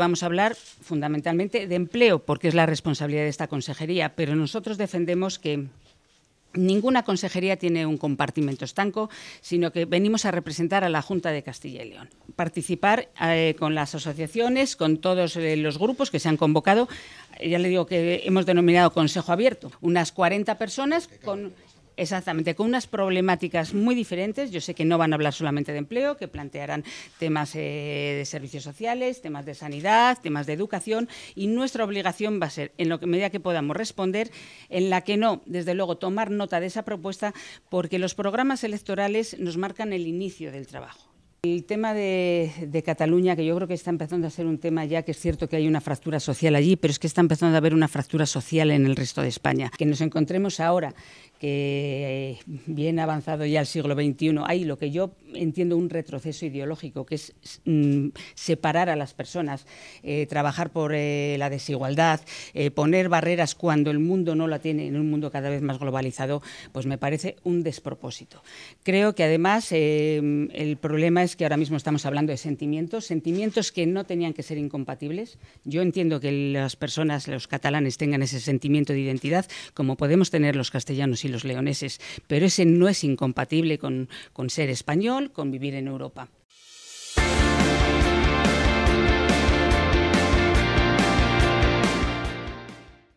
vamos a hablar fundamentalmente de empleo, porque es la responsabilidad de esta consejería, pero nosotros defendemos que Ninguna consejería tiene un compartimento estanco, sino que venimos a representar a la Junta de Castilla y León. Participar eh, con las asociaciones, con todos eh, los grupos que se han convocado. Ya le digo que hemos denominado Consejo Abierto. Unas 40 personas con Exactamente, con unas problemáticas muy diferentes. Yo sé que no van a hablar solamente de empleo, que plantearán temas eh, de servicios sociales, temas de sanidad, temas de educación y nuestra obligación va a ser, en la medida que podamos responder, en la que no, desde luego, tomar nota de esa propuesta porque los programas electorales nos marcan el inicio del trabajo. El tema de, de, Cataluña, que yo creo que está empezando a ser un tema ya, que es cierto que hay una fractura social allí, pero es que está empezando a haber una fractura social en el resto de España. Que nos encontremos ahora que eh, bien avanzado ya el siglo XXI, hay lo que yo entiendo un retroceso ideológico, que es mm, separar a las personas, eh, trabajar por eh, la desigualdad, poner barreras cuando el mundo no la tiene, en un mundo cada vez más globalizado, pues me parece un despropósito. Creo que además el problema es que ahora mismo estamos hablando de sentimientos, sentimientos que no tenían que ser incompatibles. Yo entiendo que las personas, los catalanes, tengan ese sentimiento de identidad, como podemos tener los castellanos y los leoneses, pero ese no es incompatible con, con ser español, con vivir en Europa.